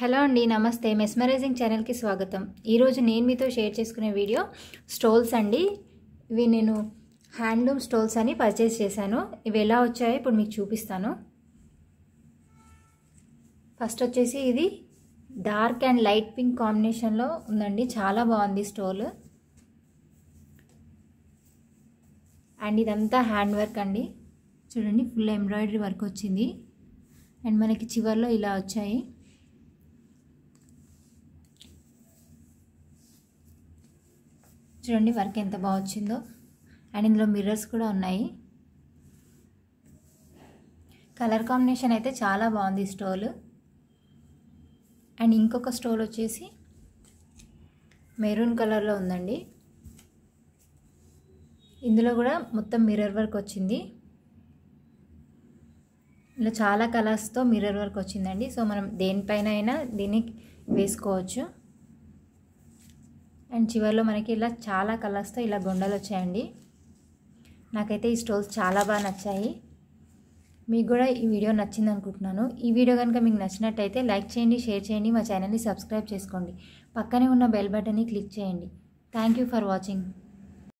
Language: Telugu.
హలో అండి నమస్తే మెస్మరైజింగ్ ఛానల్కి స్వాగతం ఈరోజు నేను మీతో షేర్ చేసుకునే వీడియో స్టోల్స్ అండి ఇవి నేను హ్యాండ్లూమ్ స్టోల్స్ అని పర్చేస్ చేశాను ఇవి ఎలా వచ్చాయో ఇప్పుడు మీకు చూపిస్తాను ఫస్ట్ వచ్చేసి ఇది డార్క్ అండ్ లైట్ పింక్ కాంబినేషన్లో ఉందండి చాలా బాగుంది స్టోల్ అండ్ ఇదంతా హ్యాండ్ వర్క్ అండి చూడండి ఫుల్ ఎంబ్రాయిడరీ వర్క్ వచ్చింది అండ్ మనకి చివర్లో ఇలా వచ్చాయి చూడండి వర్క్ ఎంత బాగుందో అండ్ ఇందులో మిర్రర్స్ కూడా ఉన్నాయి కలర్ కాంబినేషన్ అయితే చాలా బాగుంది స్టోల్ అండ్ ఇంకొక స్టోల్ వచ్చేసి మెరూన్ కలర్లో ఉందండి ఇందులో కూడా మొత్తం మిర్రర్ వర్క్ వచ్చింది ఇలా చాలా కలర్స్తో మిర్రర్ వర్క్ వచ్చిందండి సో మనం దేనిపైన అయినా దీన్ని వేసుకోవచ్చు అండ్ చివరిలో మనకి ఇలా చాలా కలర్స్తో ఇలా గొండలు వచ్చాయండి నాకైతే ఈ స్టోల్స్ చాలా బాగా నచ్చాయి మీకు కూడా ఈ వీడియో నచ్చింది అనుకుంటున్నాను ఈ వీడియో కనుక మీకు నచ్చినట్టయితే లైక్ చేయండి షేర్ చేయండి మా ఛానల్ని సబ్స్క్రైబ్ చేసుకోండి పక్కనే ఉన్న బెల్ బటన్ని క్లిక్ చేయండి థ్యాంక్ యూ ఫర్ వాచింగ్